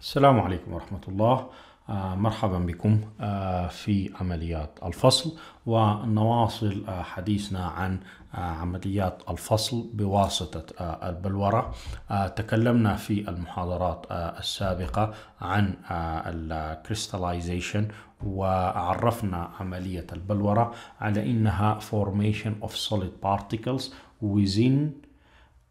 السلام عليكم ورحمة الله آه، مرحبا بكم آه، في عمليات الفصل ونواصل آه، حديثنا عن عمليات الفصل بواسطة البلورة تكلمنا في المحاضرات السابقة عن الكريستاليزيشن وعرفنا عملية البلورة على إنها formation of solid particles within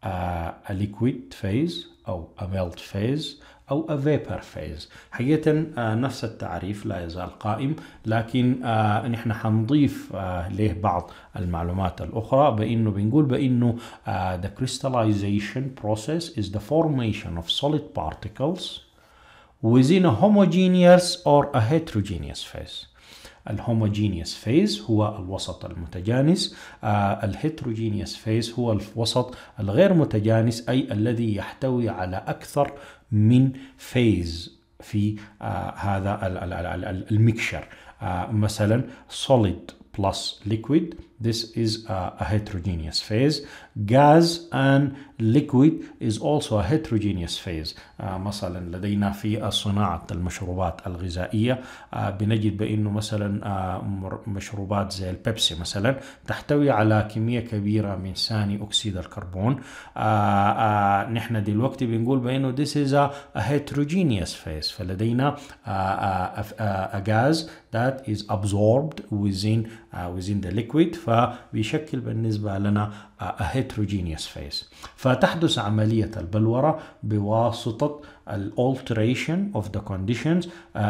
a liquid phase أو a melt phase أو a vapor phase حقيقة نفس التعريف لا يزال قائم لكن نحن حنضيف له بعض المعلومات الأخرى بأنه بنقول بأنه the crystallization process is the formation of solid particles within a homogeneous or a heterogeneous phase الهوموجينيوس فيز هو الوسط المتجانس آه، الهيتروجينيوس فيز هو الوسط الغير متجانس أي الذي يحتوي على أكثر من فيز في آه، هذا الميكشر آه، مثلا solid plus liquid this is a heterogeneous phase gas and liquid is also a heterogeneous phase آه، مثلا لدينا في صناعة المشروبات الغذائية آه، بنجد بأنه مثلا آه، مشروبات زي البيبسي مثلا تحتوي على كمية كبيرة من ثاني أكسيد الكربون نحن دلوقتي بنقول بأنه this is a heterogeneous phase فلدينا a gas that is absorbed within within the liquid فبيشكل بالنسبة لنا a heterogeneous phase فتحدث عملية البلورة بواسطة الالتريشن اوف ذا كونديشنز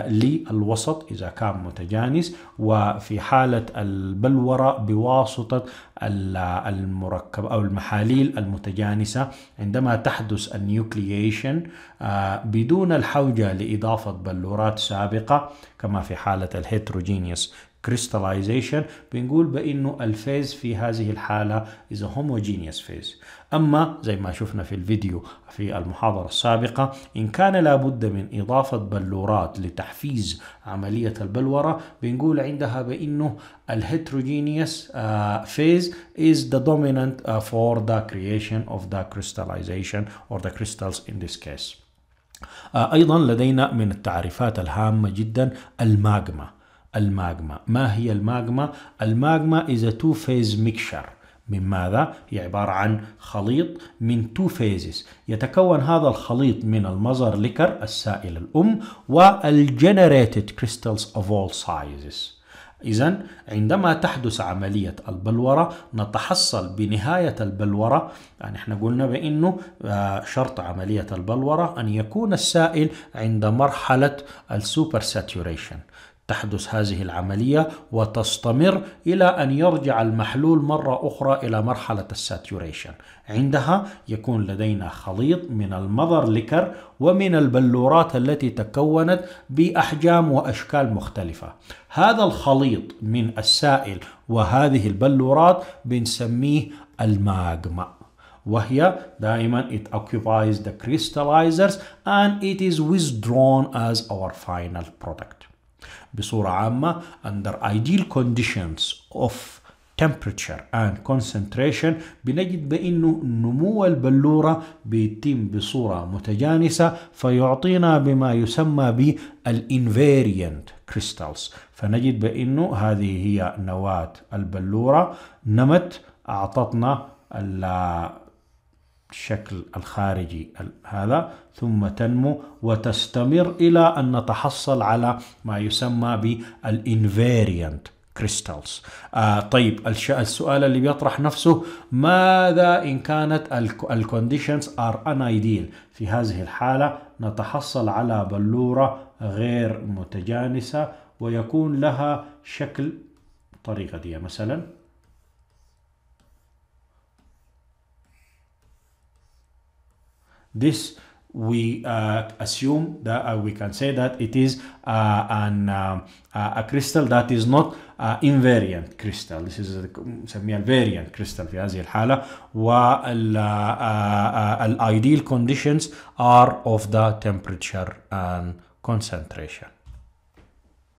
للوسط اذا كان متجانس وفي حاله البلوره بواسطه المركب او المحاليل المتجانسه عندما تحدث النيوكلييشن آه، بدون الحوجه لاضافه بلورات سابقه كما في حاله الهيتروجينيوس crystallization بنقول بأنه الفيز في هذه الحالة is a homogeneous phase أما زي ما شفنا في الفيديو في المحاضرة السابقة إن كان لابد من إضافة بلورات لتحفيز عملية البلورة بنقول عندها بأنه الهيتروجينيوس آه، phase is the dominant uh, for the creation of the crystallization or the crystals in this case. آه، أيضا لدينا من التعريفات الهامة جدا الماجما الماغما ما هي الماغما؟ الماغما is a two-phase mixture من ماذا؟ هي عبارة عن خليط من تو فيزز يتكون هذا الخليط من المظر لكر السائل الأم والجنريتد كريستلز of all sizes إذا عندما تحدث عملية البلورة نتحصل بنهاية البلورة يعني احنا قلنا بأنه آه، شرط عملية البلورة أن يكون السائل عند مرحلة السوبر ساتوريشن تحدث هذه العملية وتستمر إلى أن يرجع المحلول مرة أخرى إلى مرحلة الساتوريشن عندها يكون لدينا خليط من المذر لكر ومن البلورات التي تكونت بأحجام وأشكال مختلفة هذا الخليط من السائل وهذه البلورات بنسميه الماغما وهي دائما it occupies the crystallizers and it is withdrawn as our final product بصورة عامة under ideal conditions of temperature and concentration بنجد بأنه نمو البلورة بيتم بصورة متجانسة فيعطينا بما يسمى بالinvariant crystals فنجد بأنه هذه هي نواة البلورة نمت أعطتنا الشكل الخارجي هذا ثم تنمو وتستمر إلى أن نتحصل على ما يسمى بالإنفيريانت كريستالز آه طيب السؤال اللي بيطرح نفسه ماذا إن كانت الكونديشنز ار ايديل في هذه الحالة نتحصل على بلورة غير متجانسة ويكون لها شكل طريقة دي مثلا This we uh, assume that uh, we can say that it is uh, an, uh, a crystal that is not uh, invariant crystal this is a semi-invariant crystal في هذه الحالة وال uh, ideal conditions are of the temperature and concentration